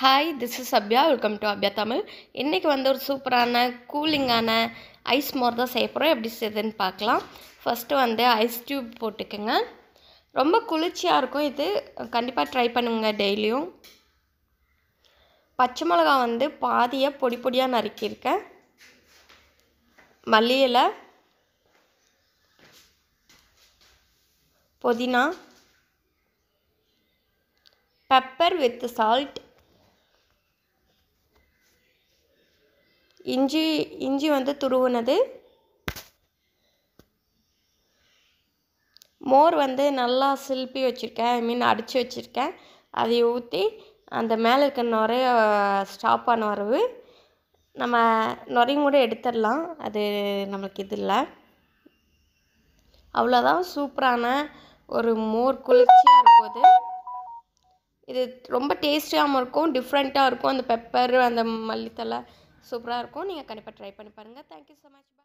hi this is Abhya welcome to Abhya Tamil இன்றைக்கி வந்து ஒரு சூப்பரான கூலிங்கான ஐஸ் மோர் தான் செய்ய போகிறோம் எப்படி செய்யுதுன்னு பார்க்கலாம் ஃபஸ்ட்டு வந்து ஐஸ் டியூப் போட்டுக்கோங்க ரொம்ப குளிர்ச்சியாக இருக்கும் இது கண்டிப்பாக ட்ரை பண்ணுங்க டெய்லியும் பச்சை மிளகா வந்து பாதியை பொடி பொடியாக நறுக்கியிருக்கேன் மல்லி புதினா பெப்பர் வித் சால்ட் இஞ்சி இஞ்சி வந்து துருவுனது மோர் வந்து நல்லா சிலுப்பி வச்சுருக்கேன் ஐ மீன் அடித்து வச்சுருக்கேன் அதை ஊற்றி அந்த மேலே இருக்க ஸ்டாப் ஸ்டாப்பான வரவு நம்ம நுரையும் கூட எடுத்துடலாம் அது நம்மளுக்கு இது இல்லை அவ்வளோதான் சூப்பரான ஒரு மோர் குளிர்ச்சியாக இருக்கும் இது ரொம்ப டேஸ்டியாகவும் இருக்கும் டிஃப்ரெண்ட்டாக இருக்கும் அந்த பெப்பர் அந்த மல்லித்தலை சூப்பராக இருக்கும் நீங்கள் கண்டிப்பாக ட்ரை பண்ணி பாருங்கள் தேங்க்யூ ஸோ மச்